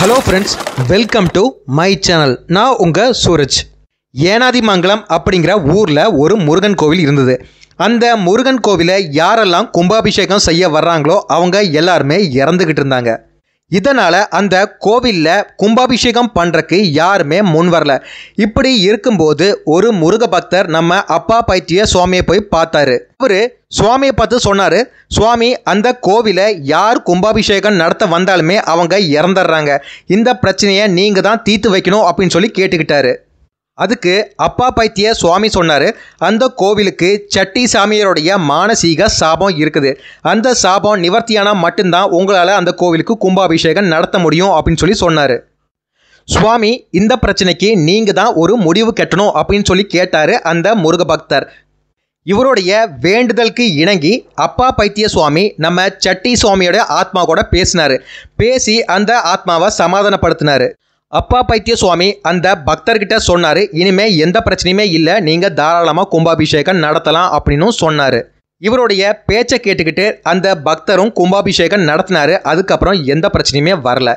hello friends welcome to my channel நான் உங்கள் சூரஜ் ஏனாதிமங்கலம் அப்படிங்கிற ஊரில் ஒரு முருகன் கோவில் இருந்தது அந்த முருகன் கோவிலை யாரெல்லாம் கும்பாபிஷேகம் செய்ய வர்றாங்களோ அவங்க எல்லாருமே இறந்துக்கிட்டு இருந்தாங்க இதனால் அந்த கோவிலில் கும்பாபிஷேகம் பண்ணுறக்கு யாருமே முன் வரல இப்படி இருக்கும்போது ஒரு முருக பக்தர் நம்ம அப்பா பைத்திய சுவாமியை போய் பார்த்தாரு அவர் சுவாமியை பார்த்து சொன்னார் சுவாமி அந்த கோவிலை யார் கும்பாபிஷேகம் நடத்த வந்தாலுமே அவங்க இறந்துடுறாங்க இந்த பிரச்சனையை நீங்கள் தான் தீர்த்து வைக்கணும் அப்படின்னு சொல்லி கேட்டுக்கிட்டாரு அதுக்கு அப்பா பைத்திய சுவாமி சொன்னார் அந்த கோவிலுக்கு சட்டி சாமியருடைய மானசீக சாபம் இருக்குது அந்த சாபம் நிவர்த்தியானால் மட்டும்தான் உங்களால் அந்த கோவிலுக்கு கும்பாபிஷேகம் நடத்த முடியும் அப்படின்னு சொல்லி சொன்னார் சுவாமி இந்த பிரச்சனைக்கு நீங்கள் தான் ஒரு முடிவு கட்டணும் அப்படின்னு சொல்லி கேட்டார் அந்த முருக பக்தர் இவருடைய வேண்டுதலுக்கு இணங்கி அப்பா பைத்திய சுவாமி நம்ம சட்டி சுவாமியோட ஆத்மா கூட பேசினார் பேசி அந்த ஆத்மாவை சமாதானப்படுத்தினார் அப்பா பைத்திய சுவாமி அந்த பக்தர்கிட்ட சொன்னார் இனிமேல் எந்த பிரச்சனையுமே இல்லை நீங்கள் தாராளமாக கும்பாபிஷேகம் நடத்தலாம் அப்படின்னு சொன்னார் இவருடைய பேச்சை கேட்டுக்கிட்டு அந்த பக்தரும் கும்பாபிஷேகம் நடத்தினாரு அதுக்கப்புறம் எந்த பிரச்சனையுமே வரல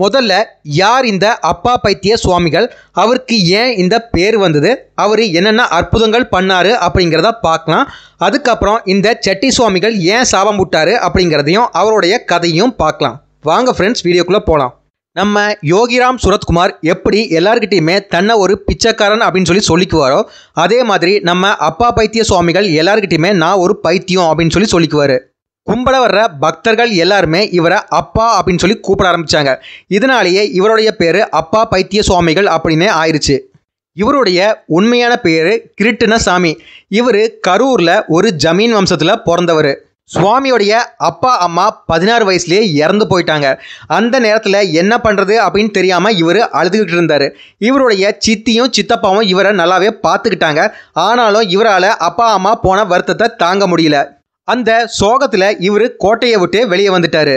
முதல்ல யார் இந்த அப்பா பைத்திய சுவாமிகள் அவருக்கு ஏன் இந்த பேர் வந்தது அவர் என்னென்ன அற்புதங்கள் பண்ணாரு அப்படிங்கிறத பார்க்கலாம் அதுக்கப்புறம் இந்த செட்டி சுவாமிகள் ஏன் சாபம் விட்டார் அப்படிங்கிறதையும் அவருடைய கதையும் பார்க்கலாம் வாங்க ஃப்ரெண்ட்ஸ் வீடியோக்குள்ளே போகலாம் நம்ம யோகிராம் சுரத்குமார் எப்படி எல்லாருக்கிட்டையுமே தன்னை ஒரு பிச்சைக்காரன் அப்படின்னு சொல்லி சொல்லிக்குவாரோ அதே மாதிரி நம்ம அப்பா பைத்திய சுவாமிகள் எல்லாருக்கிட்டையுமே நான் ஒரு பைத்தியம் அப்படின்னு சொல்லி சொல்லிக்குவார் கும்பல வர்ற பக்தர்கள் எல்லாருமே இவரை அப்பா அப்படின்னு சொல்லி கூப்பிட ஆரம்பித்தாங்க இதனாலேயே இவருடைய பேர் அப்பா பைத்திய சுவாமிகள் அப்படின்னே ஆயிடுச்சு இவருடைய உண்மையான பேர் கிருட்டின சாமி இவர் கரூரில் ஒரு ஜமீன் வம்சத்தில் பிறந்தவர் சுவாமியோடைய அப்பா அம்மா பதினாறு வயசுலேயே இறந்து போயிட்டாங்க அந்த நேரத்தில் என்ன பண்ணுறது அப்படின்னு தெரியாமல் இவர் அழுதுகிட்டு இருந்தார் இவருடைய சித்தியும் சித்தப்பாவும் இவரை நல்லாவே பார்த்துக்கிட்டாங்க ஆனாலும் இவரால் அப்பா அம்மா போன வருத்தத்தை தாங்க முடியல அந்த சோகத்தில் இவர் கோட்டையை விட்டு வெளியே வந்துட்டார்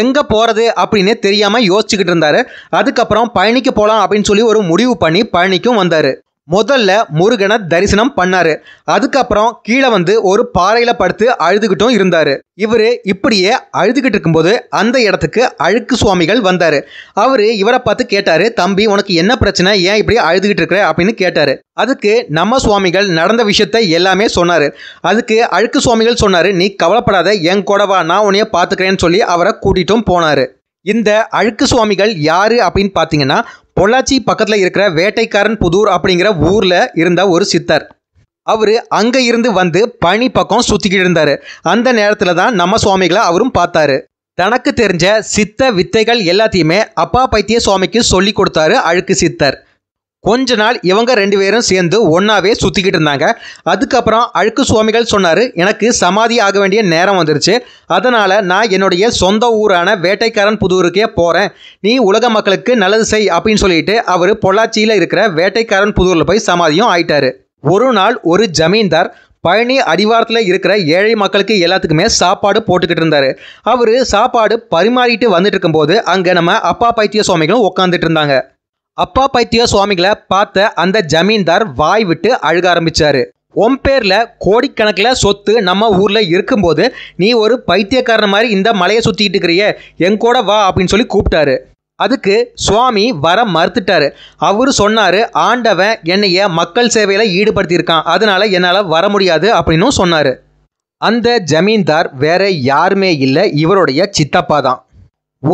எங்கே போகிறது அப்படின்னு தெரியாமல் யோசிச்சுக்கிட்டு இருந்தார் அதுக்கப்புறம் பழனிக்கு போகலாம் அப்படின்னு சொல்லி ஒரு முடிவு பண்ணி பழனிக்கும் வந்தார் முதல்ல முருகனை தரிசனம் பண்ணாரு அதுக்கப்புறம் கீழே வந்து ஒரு பாறையில படுத்து அழுதுகிட்டும் இருந்தாரு இவரு இப்படியே அழுதுகிட்டு இருக்கும்போது அந்த இடத்துக்கு அழுக்கு சுவாமிகள் வந்தாரு அவரு இவரை பார்த்து கேட்டாரு தம்பி உனக்கு என்ன பிரச்சனை ஏன் இப்படி அழுதுகிட்டு இருக்கிற அப்படின்னு கேட்டாரு அதுக்கு நம்ம சுவாமிகள் நடந்த விஷயத்த எல்லாமே சொன்னாரு அதுக்கு அழுக்கு சுவாமிகள் சொன்னாரு நீ கவலைப்படாத என் கூடவா நான் உனைய பாத்துக்கிறேன்னு சொல்லி அவரை கூட்டிட்டும் போனாரு இந்த அழுக்கு சுவாமிகள் யார் அப்படின்னு பார்த்தீங்கன்னா பொள்ளாச்சி பக்கத்தில் இருக்கிற வேட்டைக்காரன் புதூர் அப்படிங்கிற ஊரில் இருந்த ஒரு சித்தர் அவர் அங்கே இருந்து வந்து பனி பக்கம் சுற்றிக்கிட்டு இருந்தார் அந்த நேரத்தில் தான் நம்ம சுவாமிகளை அவரும் பார்த்தாரு தனக்கு தெரிஞ்ச சித்த வித்தைகள் எல்லாத்தையுமே அப்பா பைத்திய சுவாமிக்கு சொல்லி கொடுத்தாரு அழுக்கு சித்தர் கொஞ்ச நாள் இவங்க ரெண்டு பேரும் சேர்ந்து ஒன்றாவே சுற்றிக்கிட்டு இருந்தாங்க அதுக்கப்புறம் அழுக்கு சுவாமிகள் சொன்னார் எனக்கு சமாதி ஆக வேண்டிய நேரம் வந்துருச்சு அதனால் நான் என்னுடைய சொந்த ஊரான வேட்டைக்காரன் புதூருக்கே போகிறேன் நீ உலக மக்களுக்கு நல்லது செய் அப்படின்னு சொல்லிட்டு அவர் பொள்ளாச்சியில் இருக்கிற வேட்டைக்காரன் புதூரில் போய் சமாதியும் ஆயிட்டார் ஒரு நாள் ஒரு ஜமீன்தார் பழனி அடிவாரத்தில் இருக்கிற ஏழை மக்களுக்கு எல்லாத்துக்குமே சாப்பாடு போட்டுக்கிட்டு இருந்தார் அவர் சாப்பாடு பரிமாறிட்டு வந்துட்டு இருக்கும்போது அங்கே நம்ம அப்பா பைத்திய சுவாமிகளும் உட்காந்துட்டு இருந்தாங்க அப்பா பைத்திய சுவாமிகளை பார்த்த அந்த ஜமீன்தார் வாய் விட்டு அழுக ஆரம்பிச்சாரு உன் பேர்ல கோடிக்கணக்கில் சொத்து நம்ம ஊரில் இருக்கும்போது நீ ஒரு பைத்தியக்காரன் மாதிரி இந்த மலையை சுற்றிக்கிட்டு இருக்கிறிய எங்கூட வா அப்படின்னு சொல்லி கூப்பிட்டாரு அதுக்கு சுவாமி வர மறுத்துட்டாரு அவர் சொன்னார் ஆண்டவன் என்னைய மக்கள் சேவையில் ஈடுபடுத்தியிருக்கான் அதனால் என்னால் வர முடியாது அப்படின்னும் சொன்னார் அந்த ஜமீன்தார் வேற யாருமே இல்லை இவருடைய சித்தப்பா தான்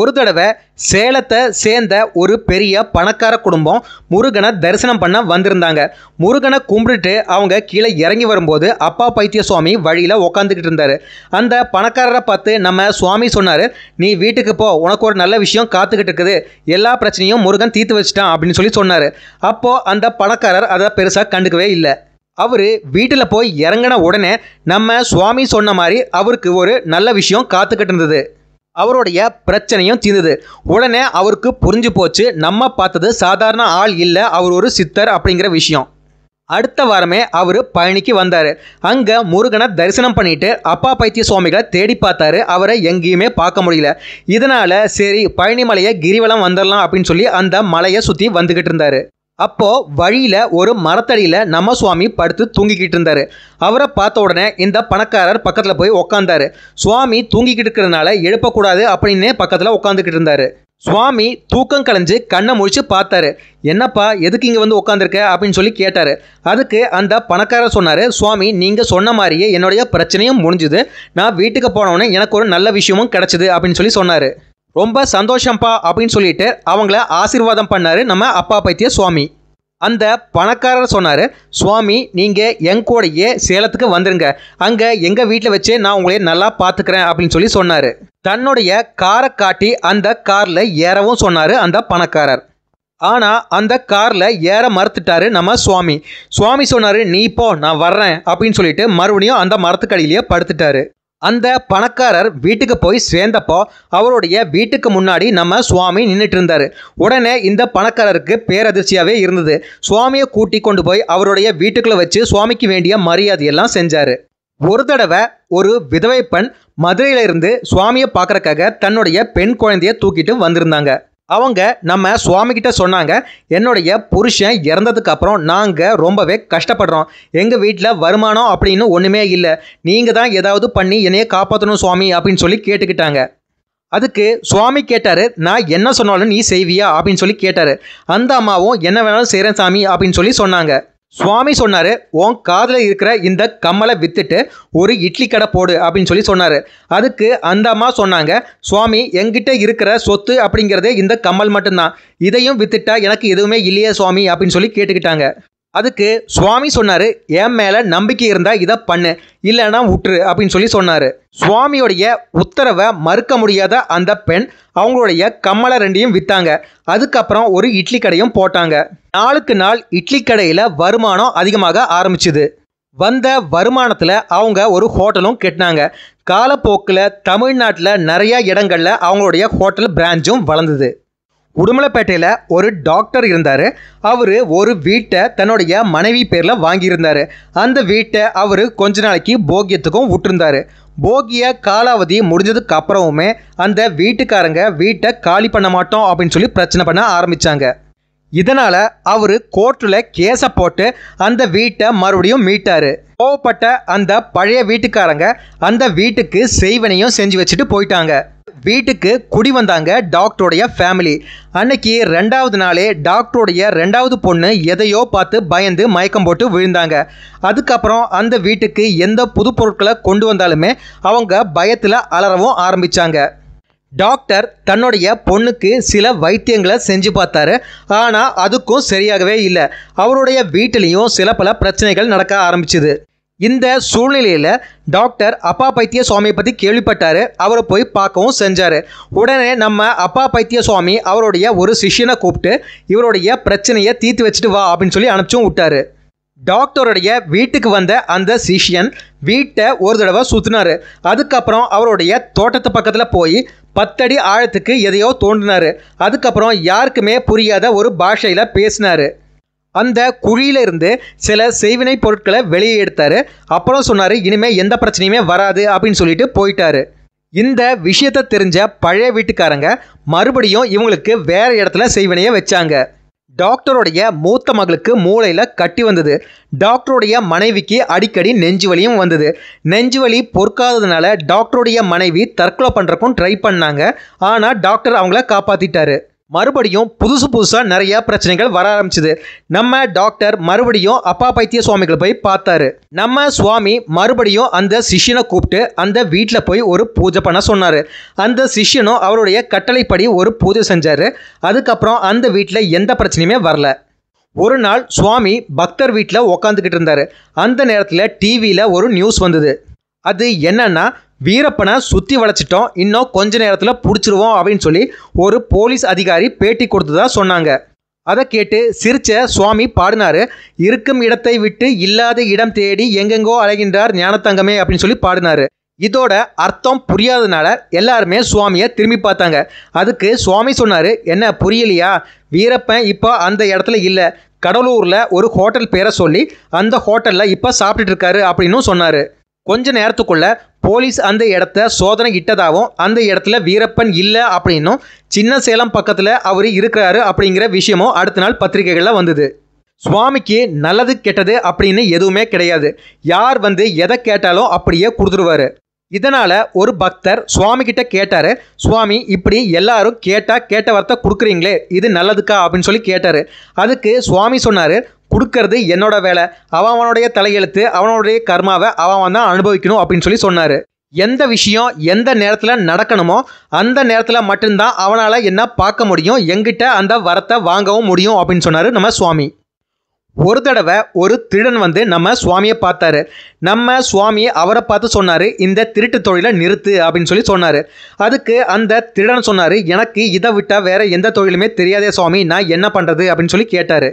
ஒரு தடவை சேலத்தை சேர்ந்த ஒரு பெரிய பணக்கார குடும்பம் முருகனை தரிசனம் பண்ண வந்திருந்தாங்க முருகனை கும்பிட்டுட்டு அவங்க கீழே இறங்கி வரும்போது அப்பா பைத்திய சுவாமி வழியில் உக்காந்துக்கிட்டு இருந்தார் அந்த பணக்காரரை பார்த்து நம்ம சுவாமி சொன்னார் நீ வீட்டுக்கு போ உனக்கு ஒரு நல்ல விஷயம் காத்துக்கிட்டு இருக்குது எல்லா பிரச்சனையும் முருகன் தீர்த்து வச்சிட்டான் அப்படின்னு சொல்லி சொன்னார் அப்போது அந்த பணக்காரர் அதை பெருசாக கண்டுக்கவே இல்லை அவர் வீட்டில் போய் இறங்கின உடனே நம்ம சுவாமி சொன்ன மாதிரி அவருக்கு ஒரு நல்ல விஷயம் காத்துக்கிட்டு இருந்தது அவருடைய பிரச்சனையும் தீர்ந்தது உடனே அவருக்கு புரிஞ்சு போச்சு நம்ம பார்த்தது சாதாரண ஆள் இல்லை அவர் ஒரு சித்தர் அப்படிங்கிற விஷயம் அடுத்த வாரமே அவர் பழனிக்கு வந்தார் அங்கே முருகனை தரிசனம் பண்ணிட்டு அப்பா பைத்திய சுவாமிகளை தேடி பார்த்தாரு அவரை எங்கேயுமே பார்க்க முடியல இதனால் சரி பழனி மலையை கிரிவலம் வந்துடலாம் அப்படின்னு சொல்லி அந்த மலையை சுற்றி வந்துக்கிட்டு இருந்தார் அப்போது வழியில் ஒரு மரத்தடியில் நம்ம சுவாமி படுத்து தூங்கிக்கிட்டு இருந்தார் அவரை பார்த்த உடனே இந்த பணக்காரர் பக்கத்தில் போய் உக்காந்தார் சுவாமி தூங்கிக்கிட்டு இருக்கிறதுனால எழுப்பக்கூடாது அப்படின்னே பக்கத்தில் உட்காந்துக்கிட்டு இருந்தார் சுவாமி தூக்கம் கலைஞ்சு கண்ணை முழிச்சு பார்த்தாரு என்னப்பா எதுக்கு இங்கே வந்து உட்காந்துருக்க அப்படின்னு சொல்லி கேட்டார் அதுக்கு அந்த பணக்காரர் சொன்னார் சுவாமி நீங்கள் சொன்ன மாதிரியே என்னுடைய பிரச்சனையும் முடிஞ்சுது நான் வீட்டுக்கு போனவுடனே எனக்கு ஒரு நல்ல விஷயமும் கிடச்சிது அப்படின்னு சொல்லி சொன்னார் ரொம்ப சந்தோஷம்ப்பா அப்படின்னு சொல்லிட்டு அவங்கள ஆசீர்வாதம் பண்ணார் நம்ம அப்பா பைத்திய சுவாமி அந்த பணக்காரர் சொன்னார் சுவாமி நீங்கள் எங்க கூடையே சேலத்துக்கு வந்துருங்க அங்கே எங்கள் வீட்டில் வச்சு நான் உங்களையே நல்லா பார்த்துக்கிறேன் அப்படின்னு சொல்லி சொன்னார் தன்னுடைய காரை காட்டி அந்த காரில் ஏறவும் சொன்னார் அந்த பணக்காரர் ஆனால் அந்த காரில் ஏற மறுத்துட்டாரு நம்ம சுவாமி சுவாமி சொன்னார் நீ இப்போ நான் வர்றேன் அப்படின்னு சொல்லிட்டு மறுபடியும் அந்த மரத்துக்கடியிலேயே படுத்துட்டாரு அந்த பணக்காரர் வீட்டுக்கு போய் சேர்ந்தப்போ அவருடைய வீட்டுக்கு முன்னாடி நம்ம சுவாமி நின்றுட்டு இருந்தார் உடனே இந்த பணக்காரருக்கு பேரதிர்ச்சியாகவே இருந்தது சுவாமியை கூட்டி கொண்டு போய் அவருடைய வீட்டுக்குள்ளே வச்சு சுவாமிக்கு வேண்டிய மரியாதையெல்லாம் செஞ்சார் ஒரு தடவை ஒரு விதவை பெண் மதுரையிலிருந்து சுவாமியை பார்க்குறக்காக தன்னுடைய பெண் குழந்தையை தூக்கிட்டு வந்திருந்தாங்க அவங்க நம்ம சுவாமி கிட்ட சொன்னாங்க என்னுடைய புருஷன் இறந்ததுக்கு அப்புறம் நாங்கள் ரொம்பவே கஷ்டப்படுறோம் எங்கள் வீட்டில் வருமானம் அப்படின்னு ஒன்றுமே இல்லை நீங்கள் தான் ஏதாவது பண்ணி என்னைய காப்பாற்றணும் சுவாமி அப்படின்னு சொல்லி கேட்டுக்கிட்டாங்க அதுக்கு சுவாமி கேட்டார் நான் என்ன சொன்னாலும் நீ செய்வியா அப்படின்னு சொல்லி கேட்டார் அந்த அம்மாவும் என்ன வேணாலும் செய்கிறேன் சாமி அப்படின்னு சொல்லி சொன்னாங்க சுவாமி சொன்னார் உன் காதில் இருக்கிற இந்த கம்மலை விற்றுட்டு ஒரு இட்லி கடை போடு அப்படின்னு சொல்லி சொன்னார் அதுக்கு அந்த அம்மா சொன்னாங்க சுவாமி எங்கிட்ட இருக்கிற சொத்து அப்படிங்கிறதே இந்த கம்மல் மட்டும்தான் இதையும் விற்றுட்டா எனக்கு எதுவுமே இல்லையே சுவாமி அப்படின்னு சொல்லி கேட்டுக்கிட்டாங்க அதுக்கு சுவாமி சொன்னார் என் மேலே நம்பிக்கை இருந்தால் இதை பண்ணு இல்லைன்னா விட்டுரு அப்படின்னு சொல்லி சொன்னார் சுவாமியோடைய உத்தரவை மறுக்க முடியாத அந்த பெண் அவங்களுடைய கம்மள ரெண்டையும் விற்றாங்க அதுக்கப்புறம் ஒரு இட்லி கடையும் போட்டாங்க நாளுக்கு நாள் இட்லி கடையில் வருமானம் அதிகமாக ஆரம்பிச்சுது வந்த வருமானத்தில் அவங்க ஒரு ஹோட்டலும் கட்டினாங்க காலப்போக்கில் தமிழ்நாட்டில் நிறையா இடங்களில் அவங்களுடைய ஹோட்டல் பிரான்ச்சும் வளர்ந்தது உடுமலைப்பேட்டையில் ஒரு டாக்டர் இருந்தார் அவர் ஒரு வீட்டை தன்னுடைய மனைவி பேரில் வாங்கியிருந்தார் அந்த வீட்டை அவர் கொஞ்ச நாளைக்கு போக்கியத்துக்கும் விட்டுருந்தார் போகிய காலாவதி முடிஞ்சதுக்கு அப்புறமுமே அந்த வீட்டுக்காரங்க வீட்டை காலி பண்ண மாட்டோம் அப்படின்னு சொல்லி பிரச்சனை பண்ண ஆரம்பித்தாங்க இதனால் அவர் கோர்ட்டில் கேஸை போட்டு அந்த வீட்டை மறுபடியும் மீட்டார் கோவப்பட்ட அந்த பழைய வீட்டுக்காரங்க அந்த வீட்டுக்கு செய்வனையும் செஞ்சு வச்சுட்டு போயிட்டாங்க வீட்டுக்கு குடி வந்தாங்க டாக்டருடைய ஃபேமிலி அன்னைக்கு ரெண்டாவது நாளே டாக்டருடைய ரெண்டாவது பொண்ணு எதையோ பார்த்து பயந்து மயக்கம் போட்டு விழுந்தாங்க அதுக்கப்புறம் அந்த வீட்டுக்கு எந்த புது பொருட்களை கொண்டு வந்தாலுமே அவங்க பயத்தில் அலறவும் ஆரம்பித்தாங்க டாக்டர் தன்னுடைய பொண்ணுக்கு சில வைத்தியங்களை செஞ்சு பார்த்தாரு ஆனால் அதுக்கும் சரியாகவே இல்லை அவருடைய வீட்டிலையும் சில பல பிரச்சனைகள் நடக்க ஆரம்பிச்சுது இந்த சூழ்நிலையில் டாக்டர் அப்பா பைத்திய சுவாமியை பற்றி கேள்விப்பட்டார் அவரை போய் பார்க்கவும் செஞ்சார் உடனே நம்ம அப்பா பைத்திய சுவாமி அவருடைய ஒரு சிஷியனை கூப்பிட்டு இவருடைய பிரச்சனையை தீர்த்து வச்சுட்டு வா அப்படின்னு சொல்லி அனுப்பிச்சும் விட்டார் டாக்டருடைய வீட்டுக்கு வந்த அந்த சிஷியன் வீட்டை ஒரு தடவை சுற்றினார் அதுக்கப்புறம் அவருடைய தோட்டத்து பக்கத்தில் போய் பத்தடி ஆழத்துக்கு எதையோ தோண்டினார் அதுக்கப்புறம் யாருக்குமே புரியாத ஒரு பாஷையில் பேசினார் அந்த குழியிலிருந்து சில செய்வினை பொருட்களை வெளியே எடுத்தார் அப்புறம் சொன்னார் இனிமேல் எந்த பிரச்சனையுமே வராது அப்படின்னு சொல்லிட்டு போயிட்டாரு இந்த விஷயத்தை தெரிஞ்ச பழைய வீட்டுக்காரங்க மறுபடியும் இவங்களுக்கு வேறு இடத்துல செய்வினையை வச்சாங்க டாக்டருடைய மூத்த மகளுக்கு மூளையில் கட்டி வந்தது டாக்டருடைய மனைவிக்கு அடிக்கடி நெஞ்சு வலியும் வந்தது நெஞ்சு வலி பொறுக்காததுனால டாக்டருடைய மனைவி தற்கொலை பண்ணுறக்கும் ட்ரை பண்ணாங்க ஆனால் டாக்டர் அவங்கள காப்பாற்றிட்டாரு மறுபடியும் புதுசு புதுசாக நிறைய பிரச்சனைகள் வர ஆரம்பிச்சுது நம்ம டாக்டர் மறுபடியும் அப்பா பைத்திய சுவாமிகளை போய் பார்த்தாரு நம்ம சுவாமி மறுபடியும் அந்த சிஷியனை கூப்பிட்டு அந்த வீட்டில் போய் ஒரு பூஜை பண்ண சொன்னார் அந்த சிஷியனும் அவருடைய கட்டளைப்படி ஒரு பூஜை செஞ்சார் அதுக்கப்புறம் அந்த வீட்டில் எந்த பிரச்சனையுமே வரல ஒரு நாள் சுவாமி பக்தர் வீட்டில் உக்காந்துக்கிட்டு இருந்தார் அந்த நேரத்தில் டிவியில் ஒரு நியூஸ் வந்தது அது என்னன்னா வீரப்பனை சுற்றி வளைச்சிட்டோம் இன்னும் கொஞ்ச நேரத்தில் பிடிச்சிருவோம் அப்படின்னு சொல்லி ஒரு போலீஸ் அதிகாரி பேட்டி கொடுத்ததா சொன்னாங்க அதை கேட்டு சிரிச்ச சுவாமி பாடினார் இருக்கும் இடத்தை விட்டு இல்லாத இடம் தேடி எங்கெங்கோ அலைகின்றார் ஞானத்தங்கமே அப்படின்னு சொல்லி பாடினார் இதோட அர்த்தம் புரியாதனால எல்லாருமே சுவாமியை திரும்பி பார்த்தாங்க அதுக்கு சுவாமி சொன்னார் என்ன புரியலையா வீரப்பன் இப்போ அந்த இடத்துல இல்லை கடலூரில் ஒரு ஹோட்டல் பேரை சொல்லி அந்த ஹோட்டலில் இப்போ சாப்பிட்டுட்டு இருக்காரு அப்படின்னு சொன்னார் கொஞ்ச நேரத்துக்குள்ள போலீஸ் அந்த இடத்த சோதனை இட்டதாகவும் அந்த இடத்துல வீரப்பன் இல்லை அப்படின்னும் சின்ன சேலம் பக்கத்தில் அவர் இருக்கிறாரு அப்படிங்கிற விஷயமும் அடுத்த நாள் பத்திரிகைகளில் வந்தது சுவாமிக்கு நல்லது கெட்டது அப்படின்னு எதுவுமே கிடையாது யார் வந்து எதை கேட்டாலும் அப்படியே கொடுத்துருவாரு இதனால் ஒரு பக்தர் சுவாமி கிட்ட கேட்டார் சுவாமி இப்படி எல்லாரும் கேட்டால் கேட்ட வார்த்தை கொடுக்குறீங்களே இது நல்லதுக்கா அப்படின்னு சொல்லி கேட்டார் அதுக்கு சுவாமி சொன்னார் கொடுக்கறது என்னோட வேலை அவன் அவனுடைய தலையெழுத்து அவனுடைய கர்மாவை அவன் தான் அனுபவிக்கணும் அப்படின்னு சொல்லி சொன்னார் எந்த விஷயம் எந்த நேரத்தில் நடக்கணுமோ அந்த நேரத்தில் மட்டும்தான் அவனால் என்ன பார்க்க முடியும் எங்கிட்ட அந்த வரத்தை வாங்கவும் முடியும் அப்படின்னு சொன்னார் நம்ம சுவாமி ஒரு தடவை ஒரு திருடன் வந்து நம்ம சுவாமியை பார்த்தாரு நம்ம சுவாமியை அவரை பார்த்து சொன்னார் இந்த திருட்டு தொழிலை நிறுத்து அப்படின்னு சொல்லி சொன்னார் அதுக்கு அந்த திருடன் சொன்னார் எனக்கு இதை விட்டால் வேற எந்த தொழிலுமே தெரியாதே சுவாமி நான் என்ன பண்ணுறது அப்படின்னு சொல்லி கேட்டார்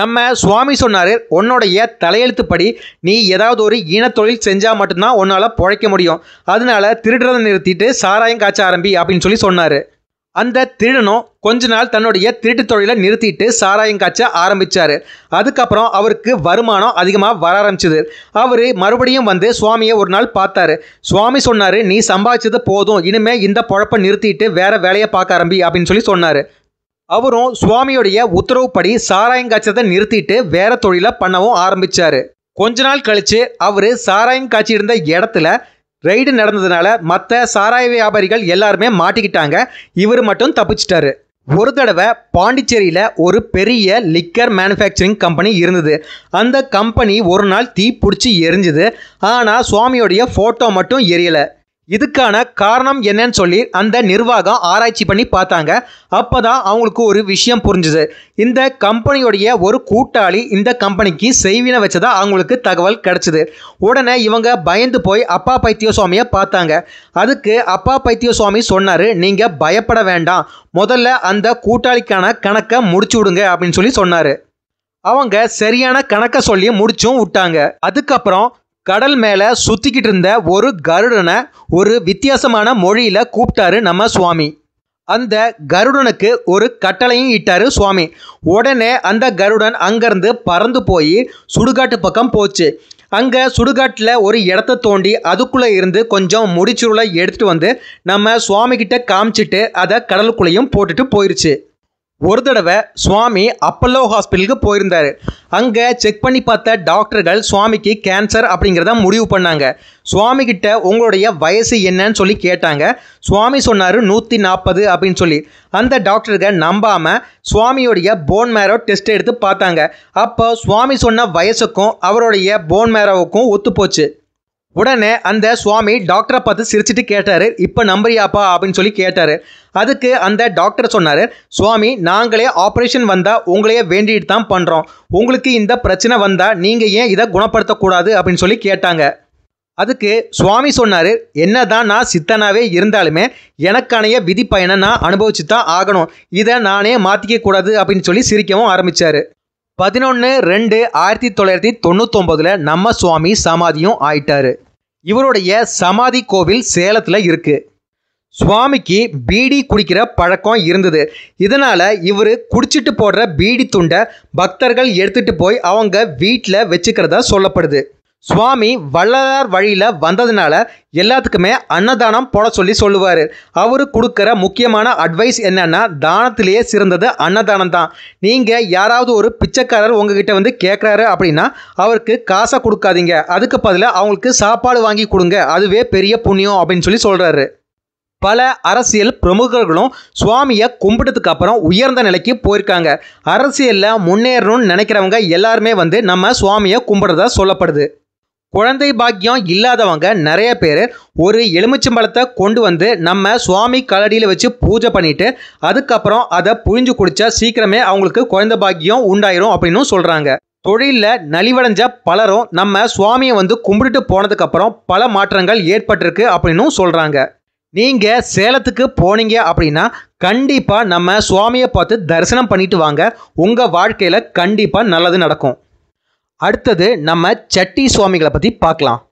நம்ம சுவாமி சொன்னார் உன்னுடைய தலையெழுத்துப்படி நீ ஏதாவது ஒரு இனத்தொழில் செஞ்சால் மட்டும்தான் உன்னால் பிழைக்க முடியும் அதனால திருடுறதை நிறுத்திட்டு சாராயம் காய்ச்ச ஆரம்பி அப்படின்னு சொல்லி சொன்னார் அந்த திருடனும் கொஞ்ச நாள் தன்னுடைய திருட்டு தொழிலை நிறுத்திட்டு சாராயம் காய்ச்ச ஆரம்பித்தார் அதுக்கப்புறம் அவருக்கு வருமானம் அதிகமாக வர ஆரம்பிச்சது அவர் மறுபடியும் வந்து சுவாமியை ஒரு நாள் பார்த்தாரு சுவாமி சொன்னார் நீ சம்பாதிச்சது போதும் இனிமேல் இந்த பழப்பை நிறுத்திட்டு வேறு வேலையை பார்க்க ஆரம்பி அப்படின்னு சொல்லி சொன்னார் அவரும் சுவாமியுடைய உத்தரவுப்படி சாராயம் நிறுத்திட்டு வேற தொழிலை பண்ணவும் ஆரம்பிச்சாரு கொஞ்ச நாள் கழிச்சு அவரு சாராயம் இருந்த இடத்துல ரெய்டு நடந்ததுனால மற்ற சாராய வியாபாரிகள் எல்லாருமே மாட்டிக்கிட்டாங்க இவர் மட்டும் தப்பிச்சிட்டாரு ஒரு தடவை பாண்டிச்சேரியில் ஒரு பெரிய லிக்கர் மேனுஃபேக்சரிங் கம்பெனி இருந்தது அந்த கம்பெனி ஒரு நாள் தீ பிடிச்சி எரிஞ்சுது ஆனால் சுவாமியோடைய ஃபோட்டோ மட்டும் எரியலை இதுக்கான காரணம் என்னன்னு சொல்லி அந்த நிர்வாகம் ஆராய்ச்சி பண்ணி பார்த்தாங்க அப்போ தான் அவங்களுக்கு ஒரு விஷயம் புரிஞ்சுது இந்த கம்பெனியோடைய ஒரு கூட்டாளி இந்த கம்பெனிக்கு செய்வினை வச்சதா அவங்களுக்கு தகவல் கிடச்சிது உடனே இவங்க பயந்து போய் அப்பா பைத்திய சுவாமியை பார்த்தாங்க அதுக்கு அப்பா பைத்திய சுவாமி சொன்னார் நீங்கள் பயப்பட வேண்டாம் முதல்ல அந்த கூட்டாளிக்கான கணக்கை முடிச்சு விடுங்க அப்படின்னு சொல்லி சொன்னார் அவங்க சரியான கணக்கை சொல்லி முடிச்சும் விட்டாங்க அதுக்கப்புறம் கடல் மேலே சுற்றிக்கிட்டு இருந்த ஒரு கருடனை ஒரு வித்தியாசமான மொழியில் கூப்பிட்டாரு நம்ம சுவாமி அந்த கருடனுக்கு ஒரு கட்டளையும் இட்டார் சுவாமி உடனே அந்த கருடன் அங்கேருந்து பறந்து போய் சுடுகாட்டு பக்கம் போச்சு அங்கே சுடுகாட்டில் ஒரு இடத்த தோண்டி அதுக்குள்ளே இருந்து கொஞ்சம் முடிச்சுருளை எடுத்துகிட்டு வந்து நம்ம சுவாமிக்கிட்ட காமிச்சிட்டு அதை கடலுக்குள்ளேயும் போட்டுட்டு போயிடுச்சு ஒரு தடவை சுவாமி அப்பல்லோ ஹாஸ்பிட்டலுக்கு போயிருந்தார் அங்கே செக் பண்ணி பார்த்த டாக்டர்கள் சுவாமிக்கு கேன்சர் அப்படிங்கிறத முடிவு பண்ணாங்க சுவாமி கிட்ட உங்களுடைய வயசு என்னன்னு சொல்லி கேட்டாங்க சுவாமி சொன்னார் நூற்றி நாற்பது அப்படின்னு சொல்லி அந்த டாக்டர்கள் நம்பாமல் சுவாமியோடைய போன் மேரோ டெஸ்ட் எடுத்து பார்த்தாங்க அப்போ சுவாமி சொன்ன வயசுக்கும் அவருடைய போன் மேரோவுக்கும் ஒத்து போச்சு உடனே அந்த சுவாமி டாக்டரை பார்த்து சிரிச்சுட்டு கேட்டார் இப்போ நம்புறியாப்பா அப்படின்னு சொல்லி கேட்டார் அதுக்கு அந்த டாக்டர் சொன்னார் சுவாமி நாங்களே ஆப்ரேஷன் வந்தால் உங்களையே வேண்டிட்டு தான் பண்ணுறோம் உங்களுக்கு இந்த பிரச்சனை வந்தால் நீங்கள் ஏன் இதை குணப்படுத்தக்கூடாது அப்படின்னு சொல்லி கேட்டாங்க அதுக்கு சுவாமி சொன்னார் என்ன தான் நான் சித்தனாகவே இருந்தாலுமே எனக்கான விதி பயனை நான் அனுபவிச்சு தான் ஆகணும் இதை நானே மாற்றிக்க கூடாது அப்படின்னு சொல்லி சிரிக்கவும் ஆரம்பித்தார் பதினொன்று ரெண்டு ஆயிரத்தி தொள்ளாயிரத்தி தொண்ணூத்தொம்பதில் நம்ம சுவாமி சமாதியும் ஆயிட்டாரு இவருடைய சமாதி கோவில் சேலத்தில் இருக்குது சுவாமிக்கு பீடி குடிக்கிற பழக்கம் இருந்தது இதனால் இவர் குடிச்சிட்டு போடுற பீடி துண்டை பக்தர்கள் எடுத்துகிட்டு போய் அவங்க வீட்டில் வச்சுக்கிறதா சொல்லப்படுது சுவாமி வள்ளலார் வழியில் வந்ததுனால எல்லாத்துக்குமே அன்னதானம் போட சொல்லி சொல்லுவார் அவர் கொடுக்குற முக்கியமான அட்வைஸ் என்னென்னா தானத்திலேயே சிறந்தது அன்னதானம் தான் நீங்கள் யாராவது ஒரு பிச்சைக்காரர் உங்ககிட்ட வந்து கேட்குறாரு அப்படின்னா அவருக்கு காசை கொடுக்காதீங்க அதுக்கு பதிலாக அவங்களுக்கு சாப்பாடு வாங்கி கொடுங்க அதுவே பெரிய புண்ணியம் அப்படின்னு சொல்லி சொல்கிறாரு பல அரசியல் பிரமுகர்களும் சுவாமியை கும்பிட்டதுக்கு அப்புறம் உயர்ந்த நிலைக்கு போயிருக்காங்க அரசியலில் முன்னேறணும்னு நினைக்கிறவங்க எல்லாருமே வந்து நம்ம சுவாமியை கும்பிடுறதா சொல்லப்படுது குழந்தை பாக்கியம் இல்லாதவங்க நிறைய பேர் ஒரு எலுமிச்சம்பழத்தை கொண்டு வந்து நம்ம சுவாமி கலடியில் வச்சு பூஜை பண்ணிவிட்டு அதுக்கப்புறம் அதை புழிஞ்சு குடித்தா சீக்கிரமே அவங்களுக்கு குழந்தை பாக்கியம் உண்டாயிரும் அப்படின்னு சொல்கிறாங்க தொழிலில் நலிவடைஞ்ச பலரும் நம்ம சுவாமியை வந்து கும்பிட்டுட்டு போனதுக்கப்புறம் பல மாற்றங்கள் ஏற்பட்டிருக்கு அப்படின்னு சொல்கிறாங்க நீங்கள் சேலத்துக்கு போனீங்க அப்படின்னா கண்டிப்பாக நம்ம சுவாமியை பார்த்து தரிசனம் பண்ணிட்டு வாங்க உங்கள் வாழ்க்கையில் கண்டிப்பாக நல்லது நடக்கும் அடுத்தது நம்ம செட்டி சுவாமிகளை பற்றி பார்க்கலாம்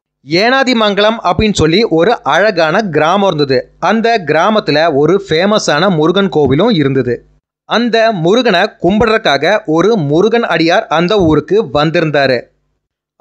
ஏனாதிமங்கலம் அப்படின்னு சொல்லி ஒரு அழகான கிராமம் இருந்தது அந்த கிராமத்தில் ஒரு ஃபேமஸான முருகன் கோவிலும் இருந்தது அந்த முருகனை கும்பிடுறதுக்காக ஒரு முருகன் அடியார் அந்த ஊருக்கு வந்திருந்தார்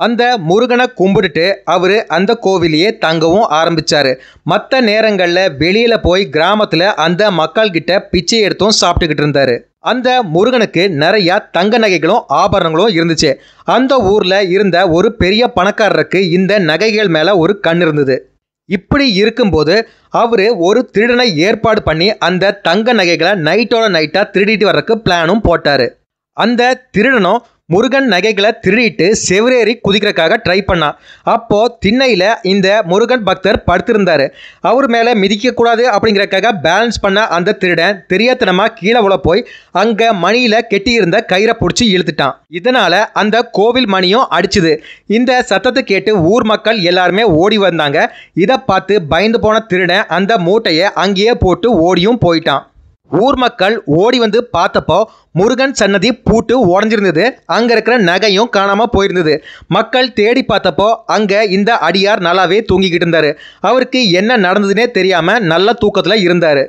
அந்த முருகனை கும்பிட்டுட்டு அவர் அந்த கோவிலையே தங்கவும் ஆரம்பித்தார் மற்ற நேரங்களில் வெளியில் போய் கிராமத்தில் அந்த மக்கள்கிட்ட பிச்சை எடுத்தும் சாப்பிட்டுக்கிட்டு இருந்தார் அந்த முருகனுக்கு நிறைய தங்க நகைகளும் ஆபரணங்களும் இருந்துச்சு அந்த ஊரில் இருந்த ஒரு பெரிய பணக்காரருக்கு இந்த நகைகள் மேலே ஒரு கண் இருந்தது இப்படி இருக்கும்போது அவர் ஒரு திருடனை ஏற்பாடு பண்ணி அந்த தங்க நகைகளை நைட்டோட நைட்டாக திருடிட்டு வர்றதுக்கு பிளானும் போட்டார் அந்த திருடனும் முருகன் நகைகளை திருடிட்டு செவரேறி குதிக்கிறக்காக ட்ரை பண்ணான் அப்போது திண்ணையில் இந்த முருகன் பக்தர் படுத்திருந்தார் அவர் மேலே மிதிக்கக்கூடாது அப்படிங்கிறக்காக பேலன்ஸ் பண்ண அந்த திருடன் தெரியாத்தனமாக கீழே உள்ள போய் அங்கே மணியில் கெட்டியிருந்த கயிறை பிடிச்சி இழுத்துட்டான் இதனால் அந்த கோவில் மணியும் அடிச்சுது இந்த சத்தத்தை கேட்டு ஊர் மக்கள் எல்லாருமே ஓடி வந்தாங்க இதை பார்த்து பயந்து போன திருடன் அந்த மூட்டையை அங்கேயே போட்டு ஓடியும் போயிட்டான் ஊர் மக்கள் ஓடி வந்து பார்த்தப்போ முருகன் சன்னதி பூட்டு உடஞ்சிருந்தது அங்கே இருக்கிற நகையும் காணாமல் போயிருந்தது மக்கள் தேடி பார்த்தப்போ அங்கே இந்த அடியார் நல்லாவே தூங்கிக்கிட்டு இருந்தார் அவருக்கு என்ன நடந்ததுன்னே தெரியாமல் நல்ல தூக்கத்தில் இருந்தார்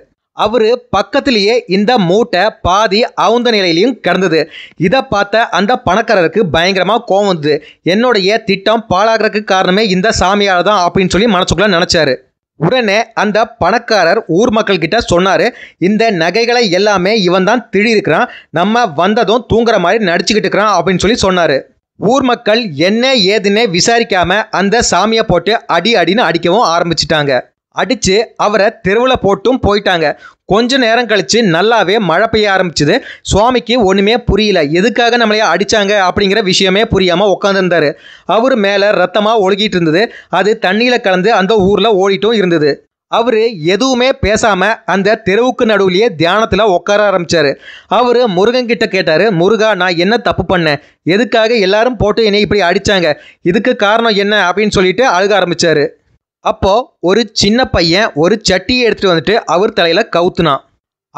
அவர் பக்கத்திலேயே இந்த மூட்டை பாதி அவுந்த நிலையிலையும் கிடந்தது இதை பார்த்த அந்த பணக்காரருக்கு பயங்கரமாக கோவம் வந்தது என்னுடைய திட்டம் பாழாகிறதுக்கு காரணமே இந்த சாமியால் தான் அப்படின்னு சொல்லி மனசுக்குள்ளே நினச்சாரு உடனே அந்த பணக்காரர் ஊர் மக்கள்கிட்ட சொன்னார் இந்த நகைகளை எல்லாமே இவன் தான் திடீர்க்கிறான் நம்ம வந்ததும் தூங்குற மாதிரி நடிச்சுக்கிட்டு இருக்கிறான் அப்படின்னு சொல்லி சொன்னார் ஊர் மக்கள் என்ன ஏதுன்னு விசாரிக்காம அந்த சாமியை போட்டு அடி அடின்னு அடிக்கவும் ஆரம்பிச்சிட்டாங்க அடித்து அவரை தெருவில் போட்டும் போயிட்டாங்க கொஞ்ச நேரம் கழித்து நல்லாவே மழை பெய்ய ஆரம்பிச்சுது சுவாமிக்கு ஒன்றுமே புரியல எதுக்காக நம்மளையே அடித்தாங்க அப்படிங்கிற விஷயமே புரியாமல் உட்காந்துருந்தார் அவர் மேலே ரத்தமாக ஒழுகிட்டு இருந்தது அது தண்ணியில் கலந்து அந்த ஊரில் ஓடிட்டும் இருந்தது அவர் எதுவுமே பேசாமல் அந்த தெருவுக்கு நடுவுலையே தியானத்தில் உட்கார ஆரம்பித்தார் அவர் முருகன்கிட்ட கேட்டார் முருகா நான் என்ன தப்பு பண்ணேன் எதுக்காக எல்லாரும் போட்டு என்னை இப்படி அடித்தாங்க இதுக்கு காரணம் என்ன அப்படின்னு சொல்லிட்டு அழுக ஆரம்பித்தார் அப்போது ஒரு சின்ன பையன் ஒரு சட்டியை எடுத்துகிட்டு வந்துட்டு அவர் தலையில் கவுத்துனான்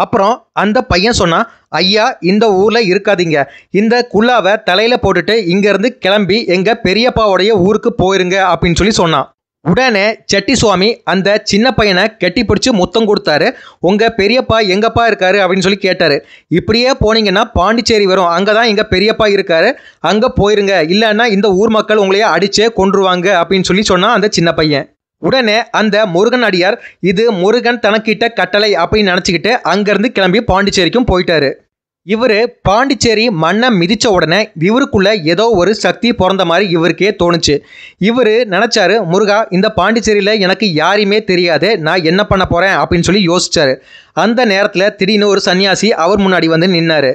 அப்புறம் அந்த பையன் சொன்னான் ஐயா இந்த ஊரில் இருக்காதீங்க இந்த குல்லாவை தலையில் போட்டுட்டு இங்கேருந்து கிளம்பி எங்கள் பெரியப்பாவோடைய ஊருக்கு போயிருங்க அப்படின்னு சொல்லி சொன்னான் உடனே செட்டி சுவாமி அந்த சின்ன பையனை கெட்டி பிடிச்சி முத்தம் கொடுத்தாரு உங்கள் பெரியப்பா எங்கப்பா இருக்காரு அப்படின்னு சொல்லி கேட்டார் இப்படியே போனீங்கன்னா பாண்டிச்சேரி வரும் அங்கே தான் பெரியப்பா இருக்காரு அங்கே போயிருங்க இல்லைன்னா இந்த ஊர் மக்கள் உங்களையே அடிச்சே கொன்றுவாங்க அப்படின்னு சொல்லி சொன்னான் அந்த சின்ன பையன் உடனே அந்த முருகன் அடியார் இது முருகன் தனக்கிட்ட கட்டளை அப்படின்னு நினச்சிக்கிட்டு அங்கேருந்து கிளம்பி பாண்டிச்சேரிக்கும் போயிட்டாரு இவர் பாண்டிச்சேரி மண்ணை மிதித்த உடனே இவருக்குள்ளே ஏதோ ஒரு சக்தி பிறந்த மாதிரி இவருக்கே தோணுச்சு இவர் நினச்சாரு முருகா இந்த பாண்டிச்சேரியில் எனக்கு யாரையுமே தெரியாது நான் என்ன பண்ண போகிறேன் அப்படின்னு சொல்லி யோசிச்சார் அந்த நேரத்தில் திடீர்னு ஒரு சன்னியாசி அவர் முன்னாடி வந்து நின்னார்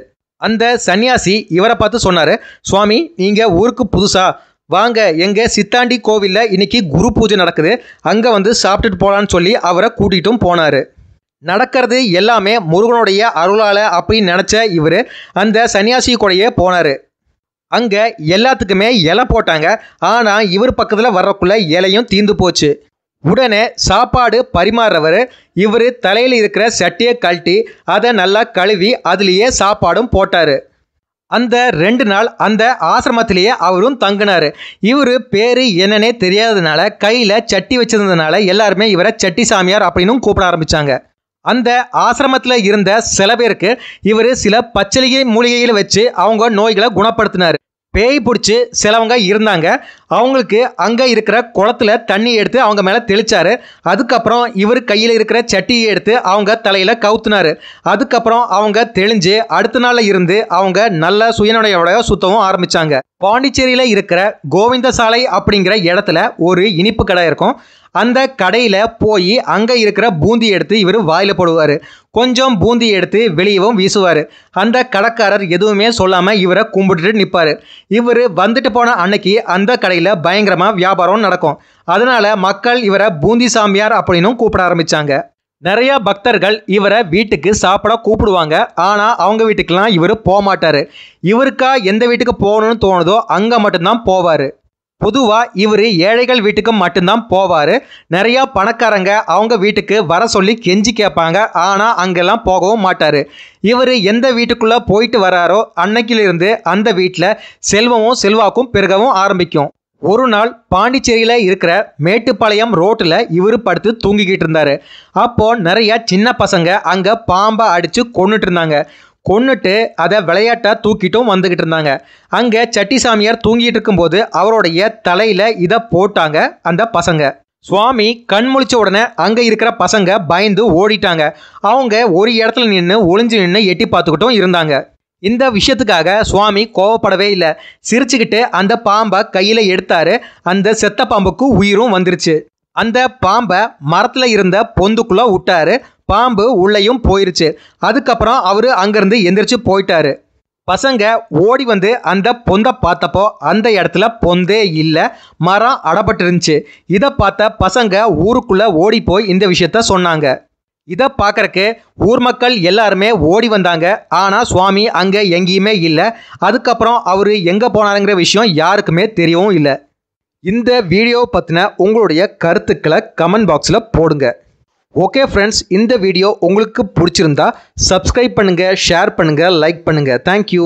அந்த சன்னியாசி இவரை பார்த்து சொன்னார் சுவாமி நீங்கள் ஊருக்கு புதுசாக வாங்க எங்கள் சித்தாண்டி கோவிலில் இன்றைக்கி குரு பூஜை நடக்குது அங்கே வந்து சாப்பிட்டுட்டு போகலான்னு சொல்லி அவரை கூட்டிகிட்டும் போனார் நடக்கிறது எல்லாமே முருகனுடைய அருளால் அப்படின்னு நினச்ச இவர் அந்த சன்னியாசி கூடையே போனார் அங்கே எல்லாத்துக்குமே இலை போட்டாங்க ஆனால் இவர் பக்கத்தில் வர்றக்குள்ளே இலையும் தீந்து போச்சு உடனே சாப்பாடு பரிமாறுறவர் இவர் தலையில் இருக்கிற சட்டியை கழட்டி அதை நல்லா கழுவி அதுலேயே சாப்பாடும் போட்டார் அந்த ரெண்டு நாள் அந்த ஆசிரமத்திலேயே அவரும் தங்கினார் இவர் பேர் என்னன்னே தெரியாததுனால கையில் சட்டி வச்சிருந்ததுனால எல்லாருமே இவரை சட்டி சாமியார் அப்படின்னு கூப்பிட ஆரம்பித்தாங்க அந்த ஆசிரமத்தில் இருந்த சில பேருக்கு இவர் சில பச்சளிகை மூலிகையில் வச்சு அவங்க நோய்களை குணப்படுத்தினார் பேய் பிடிச்சி சிலவங்க இருந்தாங்க அவங்களுக்கு அங்கே இருக்கிற குளத்தில் தண்ணி எடுத்து அவங்க மேலே தெளிச்சாரு அதுக்கப்புறம் இவர் கையில் இருக்கிற சட்டியை எடுத்து அவங்க தலையில் கவுத்துனார் அதுக்கப்புறம் அவங்க தெளிஞ்சு அடுத்த நாளில் இருந்து அவங்க நல்ல சுயநடையோட சுத்தவும் ஆரம்பித்தாங்க பாண்டிச்சேரியில் இருக்கிற கோவிந்தசாலை அப்படிங்கிற இடத்துல ஒரு இனிப்பு கடை இருக்கும் அந்த கடையில் போய் அங்கே இருக்கிற பூந்தி எடுத்து இவர் வாயில் போடுவார் கொஞ்சம் பூந்தி எடுத்து வெளியவும் வீசுவார் அந்த கடைக்காரர் எதுவுமே சொல்லாமல் இவரை கும்பிட்டுட்டு நிற்பார் இவர் வந்துட்டு போன அன்னைக்கு அந்த கடையில் கடையில் பயங்கரமாக வியாபாரம் நடக்கும் அதனால் மக்கள் இவரை பூந்தி சாமியார் அப்படின்னும் கூப்பிட ஆரம்பித்தாங்க நிறைய பக்தர்கள் இவரை வீட்டுக்கு சாப்பிட கூப்பிடுவாங்க ஆனால் அவங்க வீட்டுக்கெலாம் இவர் போகமாட்டார் இவருக்கா எந்த வீட்டுக்கு போகணும்னு தோணுதோ அங்கே மட்டும்தான் போவார் பொதுவாக இவர் ஏழைகள் வீட்டுக்கு மட்டும்தான் போவார் நிறையா பணக்காரங்க அவங்க வீட்டுக்கு வர சொல்லி கெஞ்சி கேட்பாங்க ஆனால் அங்கெல்லாம் போகவும் மாட்டார் இவர் எந்த வீட்டுக்குள்ளே போயிட்டு வராரோ அன்னைக்கிலிருந்து அந்த வீட்டில் செல்வமும் செல்வாக்கும் பெருகவும் ஆரம்பிக்கும் ஒரு நாள் பாண்டிச்சேரியில் இருக்கிற மேட்டுப்பாளையம் ரோட்டில் இவர் படுத்து தூங்கிக்கிட்டு இருந்தார் அப்போது நிறையா சின்ன பசங்க அங்கே பாம்பை அடித்து கொண்டுட்டு இருந்தாங்க கொண்டுட்டு அதை விளையாட்டாக தூக்கிட்டும் வந்துக்கிட்டு இருந்தாங்க அங்கே சட்டிசாமியார் தூங்கிட்டு இருக்கும்போது அவருடைய தலையில் இதை போட்டாங்க அந்த பசங்க சுவாமி கண் முழிச்ச உடனே அங்கே இருக்கிற பசங்க பயந்து ஓடிட்டாங்க அவங்க ஒரு இடத்துல நின்று ஒளிஞ்சு நின்று எட்டி பார்த்துக்கிட்டும் இருந்தாங்க இந்த விஷயத்துக்காக சுவாமி கோவப்படவே இல்லை சிரிச்சுக்கிட்டு அந்த பாம்பை கையில் எடுத்தாரு அந்த செத்த பாம்புக்கு உயிரும் வந்துருச்சு அந்த பாம்பை மரத்தில் இருந்த பொந்துக்குள்ளே விட்டாரு பாம்பு உள்ளேயும் போயிருச்சு அதுக்கப்புறம் அவர் அங்கேருந்து எந்திரிச்சு போயிட்டாரு பசங்க ஓடி வந்து அந்த பொந்தை பார்த்தப்போ அந்த இடத்துல பொந்தே இல்லை மரம் அடப்பட்டு இருந்துச்சு இதை பார்த்த பசங்க ஊருக்குள்ளே ஓடி போய் இந்த விஷயத்த சொன்னாங்க இதை பார்க்குறக்கு ஊர் மக்கள் எல்லாருமே ஓடி வந்தாங்க ஆனால் சுவாமி அங்கே எங்கேயுமே இல்லை அதுக்கப்புறம் அவர் எங்கே போனாருங்கிற விஷயம் யாருக்குமே தெரியவும் இல்லை இந்த வீடியோ பற்றின உங்களுடைய கருத்துக்களை கமெண்ட் பாக்ஸில் போடுங்க ஓகே ஃப்ரெண்ட்ஸ் இந்த வீடியோ உங்களுக்கு பிடிச்சிருந்தா சப்ஸ்கிரைப் பண்ணுங்கள் ஷேர் பண்ணுங்கள் லைக் பண்ணுங்கள் தேங்க்யூ